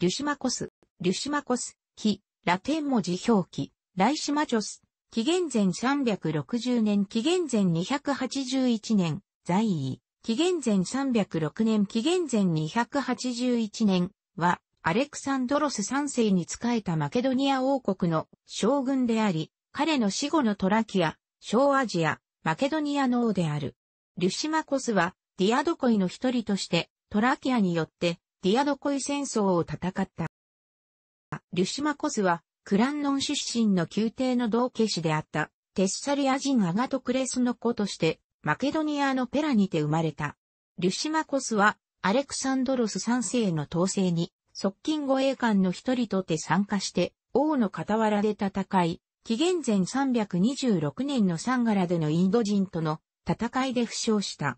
リュシマコス、リュシマコス、非、ラテン文字表記、ライシマチョス、紀元前360年、紀元前281年、在位、紀元前306年、紀元前281年は、アレクサンドロス3世に仕えたマケドニア王国の将軍であり、彼の死後のトラキア、小アジア、マケドニアの王である。リュシマコスは、ディアドコイの一人として、トラキアによって、ディアドコイ戦争を戦った。リュシマコスは、クランノン出身の宮廷の道化師であった、テッサリア人アガトクレスの子として、マケドニアのペラにて生まれた。リュシマコスは、アレクサンドロス3世の統制に、側近護衛官の一人とて参加して、王の傍らで戦い、紀元前326年のサンガラでのインド人との戦いで負傷した。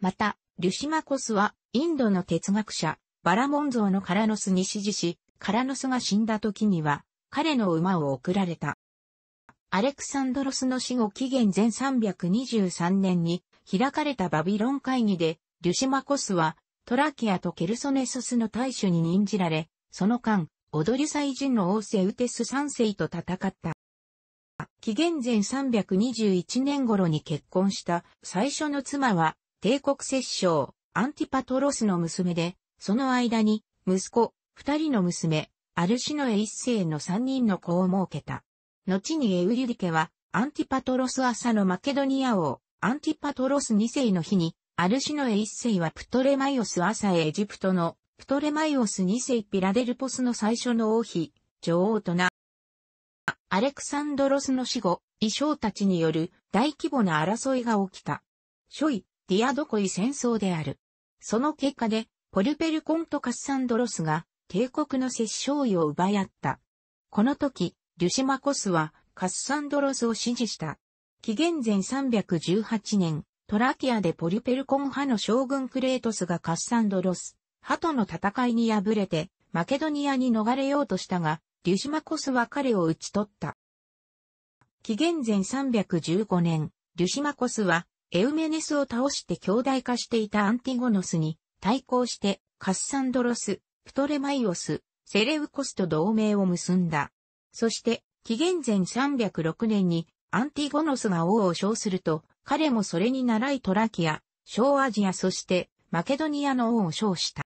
また、リュシマコスは、インドの哲学者、バラモン像のカラノスに指示し、カラノスが死んだ時には、彼の馬を送られた。アレクサンドロスの死後紀元前323年に開かれたバビロン会議で、リュシマコスはトラキアとケルソネソスの大主に任じられ、その間、オドリサイ人の王セウテス3世と戦った。紀元前321年頃に結婚した最初の妻は帝国摂政アンティパトロスの娘でその間に、息子、二人の娘、アルシノエ一世の三人の子を設けた。後にエウリュリケは、アンティパトロス朝のマケドニア王、アンティパトロス二世の日に、アルシノエ一世はプトレマイオス朝エジプトの、プトレマイオス二世ピラデルポスの最初の王妃、女王とな、アレクサンドロスの死後、衣装たちによる大規模な争いが起きた。諸位、ディアドコイ戦争である。その結果で、ポルペルコンとカッサンドロスが帝国の摂政位を奪い合った。この時、リュシマコスはカッサンドロスを支持した。紀元前318年、トラキアでポルペルコン派の将軍クレートスがカッサンドロス、派との戦いに敗れて、マケドニアに逃れようとしたが、リュシマコスは彼を討ち取った。紀元前315年、リュシマコスはエウメネスを倒して強大化していたアンティゴノスに対抗してカッサンドロス、プトレマイオス、セレウコスと同盟を結んだ。そして、紀元前306年にアンティゴノスが王を称すると、彼もそれに倣いトラキア、小アジアそしてマケドニアの王を称した。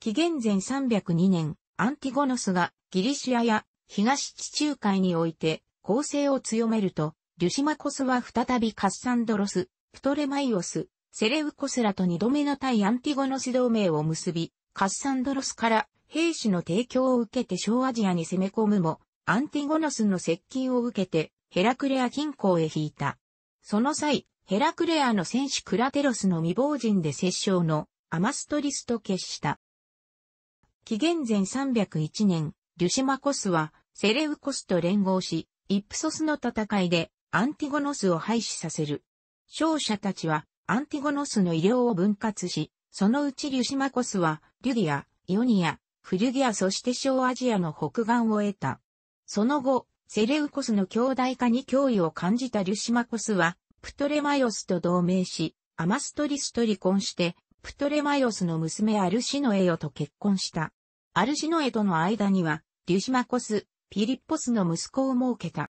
紀元前302年、アンティゴノスがギリシアや東地中海において攻勢を強めると、リュシマコスは再びカッサンドロス、プトレマイオス、セレウコスらと二度目の対アンティゴノス同盟を結び、カッサンドロスから兵士の提供を受けて小アジアに攻め込むも、アンティゴノスの接近を受けてヘラクレア近郊へ引いた。その際、ヘラクレアの戦士クラテロスの未亡人で殺傷のアマストリスと決した。紀元前301年、リュシマコスはセレウコスと連合し、イプソスの戦いでアンティゴノスを廃止させる。勝者たちはアンティゴノスの医療を分割し、そのうちリュシマコスは、リュギア、イオニア、フリュギアそして小アジアの北岸を得た。その後、セレウコスの兄弟化に脅威を感じたリュシマコスは、プトレマヨスと同盟し、アマストリスと離婚して、プトレマヨスの娘アルシノエヨと結婚した。アルシノエとの間には、リュシマコス、ピリッポスの息子を設けた。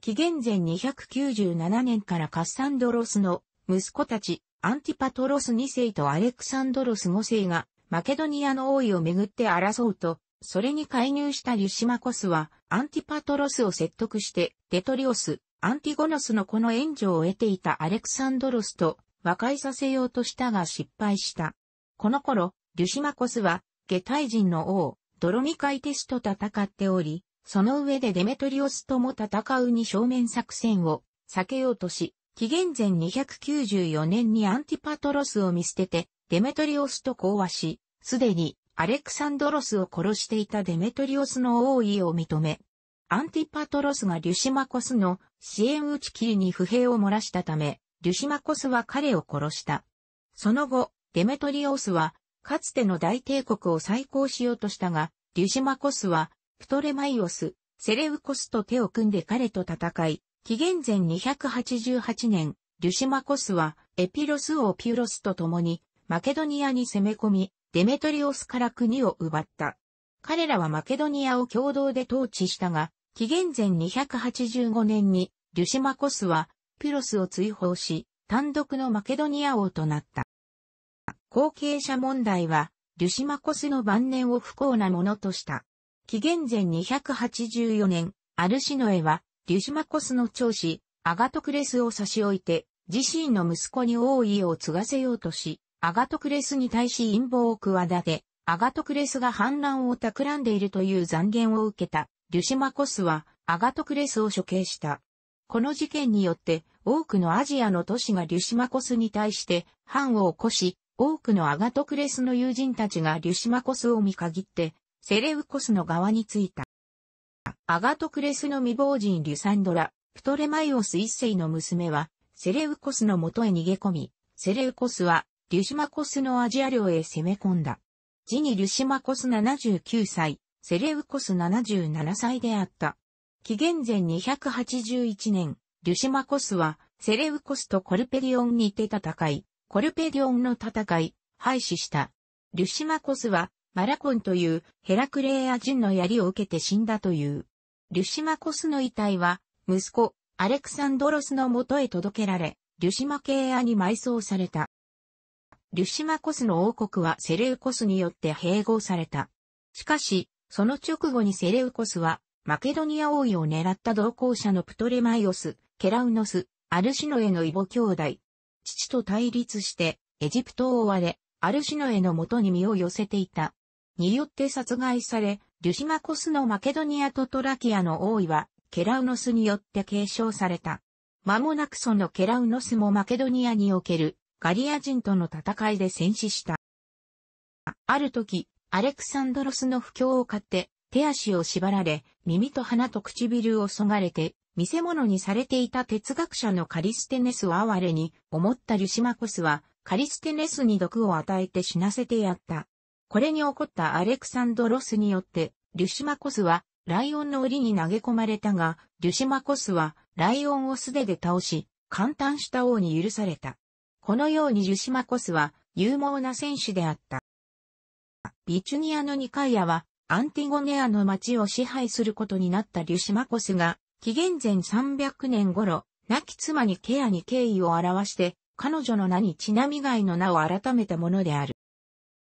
紀元前297年からカッサンドロスの息子たち、アンティパトロス2世とアレクサンドロス5世が、マケドニアの王位をめぐって争うと、それに介入したリュシマコスは、アンティパトロスを説得して、デトリオス、アンティゴノスのこの援助を得ていたアレクサンドロスと和解させようとしたが失敗した。この頃、リュシマコスは、下体人の王、ドロミカイテスと戦っており、その上でデメトリオスとも戦うに正面作戦を避けようとし、紀元前294年にアンティパトロスを見捨てて、デメトリオスと講和し、すでにアレクサンドロスを殺していたデメトリオスの王位を認め、アンティパトロスがリュシマコスの支援打ち切りに不平を漏らしたため、リュシマコスは彼を殺した。その後、デメトリオスは、かつての大帝国を再興しようとしたが、リュシマコスは、プトレマイオス、セレウコスと手を組んで彼と戦い、紀元前288年、リュシマコスはエピロス王ピュロスと共にマケドニアに攻め込み、デメトリオスから国を奪った。彼らはマケドニアを共同で統治したが、紀元前285年にリュシマコスはピュロスを追放し、単独のマケドニア王となった。後継者問題は、リュシマコスの晩年を不幸なものとした。紀元前284年、アルシノエはリュシマコスの長子、アガトクレスを差し置いて、自身の息子に王位を継がせようとし、アガトクレスに対し陰謀を企て、アガトクレスが反乱を企んでいるという残言を受けた、リュシマコスは、アガトクレスを処刑した。この事件によって、多くのアジアの都市がリュシマコスに対して反を起こし、多くのアガトクレスの友人たちがリュシマコスを見限って、セレウコスの側についた。アガトクレスの未亡人リュサンドラ、プトレマイオス一世の娘は、セレウコスの元へ逃げ込み、セレウコスは、リュシマコスのアジア領へ攻め込んだ。ジにリュシマコス79歳、セレウコス77歳であった。紀元前281年、リュシマコスは、セレウコスとコルペディオンにて戦い、コルペディオンの戦い、廃止した。リュシマコスは、マラコンというヘラクレーア人の槍を受けて死んだという。リュシマコスの遺体は、息子、アレクサンドロスの元へ届けられ、リュシマケーアに埋葬された。リュシマコスの王国はセレウコスによって併合された。しかし、その直後にセレウコスは、マケドニア王位を狙った同行者のプトレマイオス、ケラウノス、アルシノエの異母兄弟、父と対立して、エジプトを追われ、アルシノエの元に身を寄せていた。によって殺害され、リュシマコスのマケドニアとトラキアの王位は、ケラウノスによって継承された。間もなくそのケラウノスもマケドニアにおけるガリア人との戦いで戦死した。ある時、アレクサンドロスの不況を買って、手足を縛られ、耳と鼻と唇をそがれて、見せ物にされていた哲学者のカリステネスを哀れに思ったリュシマコスは、カリステネスに毒を与えて死なせてやった。これに起こったアレクサンドロスによって、リュシマコスはライオンの檻に投げ込まれたが、リュシマコスはライオンを素手で倒し、簡単した王に許された。このようにリュシマコスは勇猛な戦士であった。ビチュニアのニカイアはアンティゴネアの町を支配することになったリュシマコスが、紀元前300年頃、亡き妻にケアに敬意を表して、彼女の名にちなみ外の名を改めたものである。